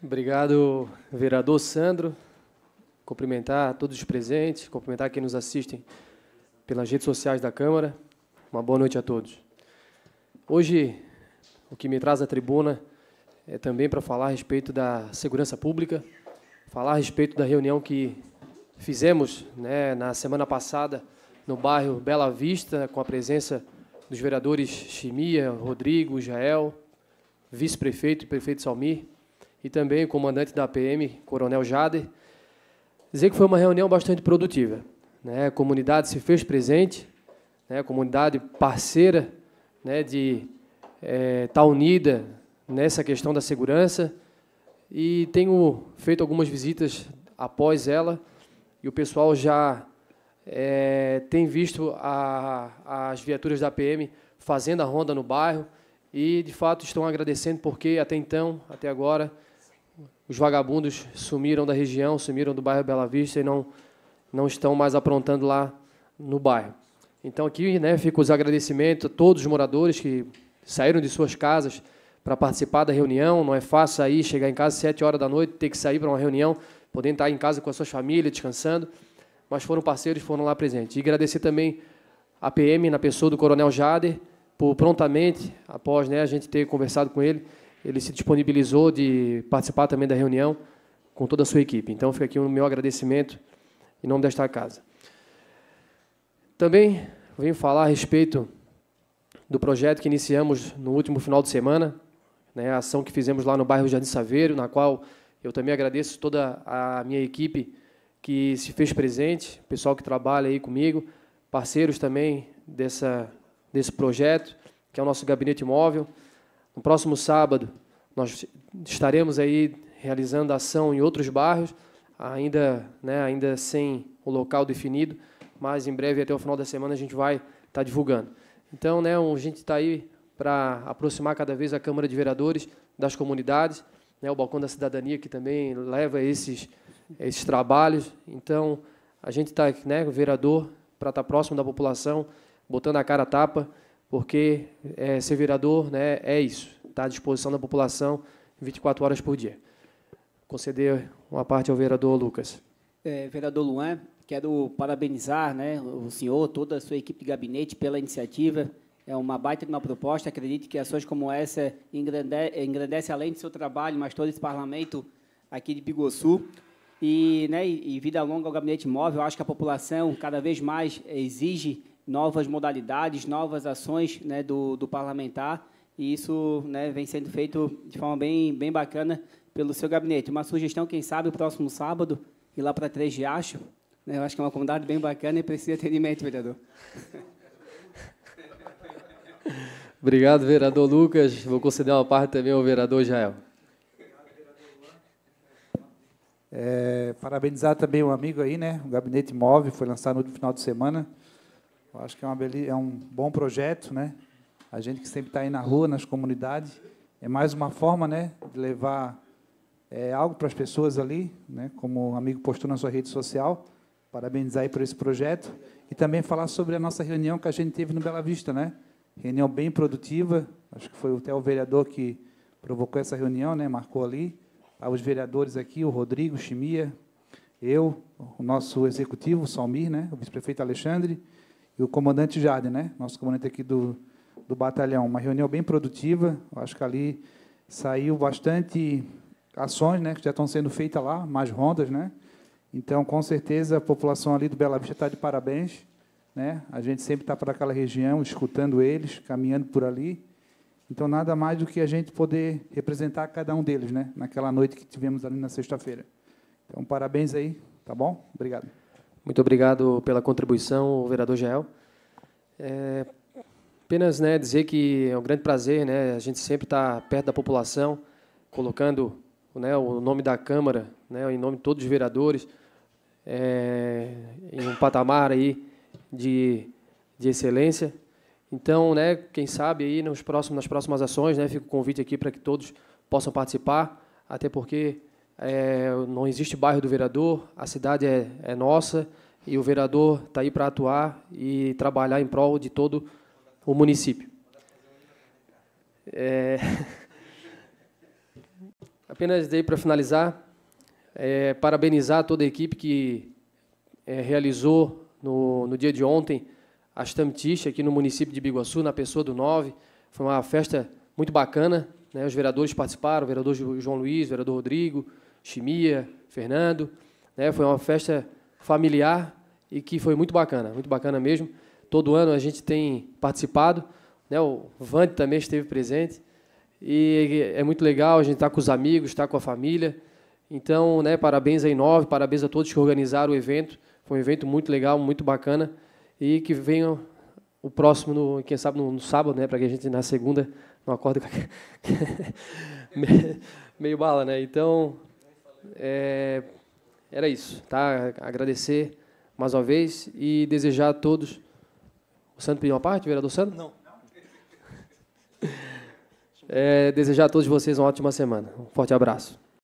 Obrigado, vereador Sandro. Cumprimentar todos os presentes, cumprimentar quem nos assistem pelas redes sociais da Câmara. Uma boa noite a todos. Hoje, o que me traz à tribuna é também para falar a respeito da segurança pública, falar a respeito da reunião que fizemos né, na semana passada no bairro Bela Vista, com a presença dos vereadores Chimia, Rodrigo, Jael, vice-prefeito e prefeito Salmir, e também o comandante da PM, Coronel Jader, dizer que foi uma reunião bastante produtiva. Né? A comunidade se fez presente, né? a comunidade parceira né? de estar eh, é, tá unida nessa questão da segurança e tenho feito algumas visitas após ela e o pessoal já é, tem visto a, as viaturas da PM fazendo a ronda no bairro e, de fato, estão agradecendo porque, até então, até agora, os vagabundos sumiram da região, sumiram do bairro Bela Vista e não, não estão mais aprontando lá no bairro. Então aqui né, fica os agradecimentos a todos os moradores que saíram de suas casas para participar da reunião. Não é fácil aí chegar em casa às 7 horas da noite, ter que sair para uma reunião, poder estar em casa com a sua família, descansando. Mas foram parceiros, foram lá presentes. E agradecer também a PM, na pessoa do Coronel Jader, por prontamente, após né, a gente ter conversado com ele, ele se disponibilizou de participar também da reunião com toda a sua equipe. Então, fica aqui o meu agradecimento em nome desta casa. Também venho falar a respeito do projeto que iniciamos no último final de semana, né, a ação que fizemos lá no bairro Jardim Saveiro, na qual eu também agradeço toda a minha equipe que se fez presente, pessoal que trabalha aí comigo, parceiros também dessa, desse projeto, que é o nosso gabinete móvel, no próximo sábado, nós estaremos aí realizando ação em outros bairros, ainda, né, ainda sem o local definido, mas em breve, até o final da semana, a gente vai estar tá divulgando. Então, né, a gente está aí para aproximar cada vez a Câmara de Vereadores das comunidades, né, o Balcão da Cidadania, que também leva esses, esses trabalhos. Então, a gente está, né, o vereador, para estar tá próximo da população, botando a cara a tapa porque é, ser vereador né, é isso, está à disposição da população 24 horas por dia. Conceder uma parte ao vereador Lucas. É, vereador Luan, quero parabenizar né, o senhor, toda a sua equipe de gabinete pela iniciativa. É uma baita de uma proposta. Acredito que ações como essa engrandecem, engrandece além do seu trabalho, mas todo esse parlamento aqui de Bigossu. E, né, e vida longa ao gabinete móvel. Eu acho que a população cada vez mais exige novas modalidades, novas ações né, do, do parlamentar, e isso né, vem sendo feito de forma bem, bem bacana pelo seu gabinete. Uma sugestão, quem sabe, o próximo sábado, ir lá para Três de Acho, né, eu acho que é uma comunidade bem bacana e precisa de atendimento, vereador. Obrigado, vereador Lucas. Vou conceder uma parte também ao vereador Jael. É, parabenizar também um amigo aí, né? O gabinete móvel foi lançado no final de semana. Eu acho que é, uma beli é um bom projeto, né? A gente que sempre está aí na rua, nas comunidades, é mais uma forma, né, de levar é, algo para as pessoas ali, né? Como o amigo postou na sua rede social, parabenizar aí por esse projeto e também falar sobre a nossa reunião que a gente teve no Bela Vista, né? Reunião bem produtiva. Acho que foi até o vereador que provocou essa reunião, né? Marcou ali. Ah, os vereadores aqui, o Rodrigo, o Chimia, eu, o nosso executivo, o Salmir, né? O vice-prefeito Alexandre e o comandante Jade, né? Nosso comandante aqui do, do batalhão. Uma reunião bem produtiva. Eu acho que ali saiu bastante ações, né? Que já estão sendo feitas lá, mais rondas, né? Então, com certeza, a população ali do Bela Vista está de parabéns. Né? A gente sempre está para aquela região, escutando eles, caminhando por ali. Então, nada mais do que a gente poder representar cada um deles, né? naquela noite que tivemos ali na sexta-feira. Então, parabéns aí, tá bom? Obrigado. Muito obrigado pela contribuição, vereador Jael. É, apenas né, dizer que é um grande prazer, né, a gente sempre está perto da população, colocando né, o nome da Câmara, né, em nome de todos os vereadores, é, em um patamar aí de, de excelência. Então, né, quem sabe aí nos próximos, nas próximas ações, né, fica o convite aqui para que todos possam participar, até porque é, não existe bairro do vereador, a cidade é, é nossa e o vereador está aí para atuar e trabalhar em prol de todo o município. É... Apenas dei para finalizar, é, parabenizar toda a equipe que é, realizou no, no dia de ontem a Estamtiche aqui no município de Biguaçu, na Pessoa do Nove. Foi uma festa muito bacana, né? os vereadores participaram, o vereador João Luiz, o vereador Rodrigo, Chimia, Fernando. Né? Foi uma festa familiar e que foi muito bacana, muito bacana mesmo. Todo ano a gente tem participado. Né? O Vande também esteve presente. E é muito legal a gente estar tá com os amigos, estar tá com a família. Então, né, parabéns aí nove, parabéns a todos que organizaram o evento. Foi um evento muito legal, muito bacana. E que venha o próximo, no, quem sabe, no, no sábado, né, para que a gente, na segunda, não acorde meio bala, né? Então, é, era isso, tá? Agradecer mais uma vez e desejar a todos. O Santo pediu uma parte, vereador Santo? Não. É, desejar a todos vocês uma ótima semana. Um forte abraço.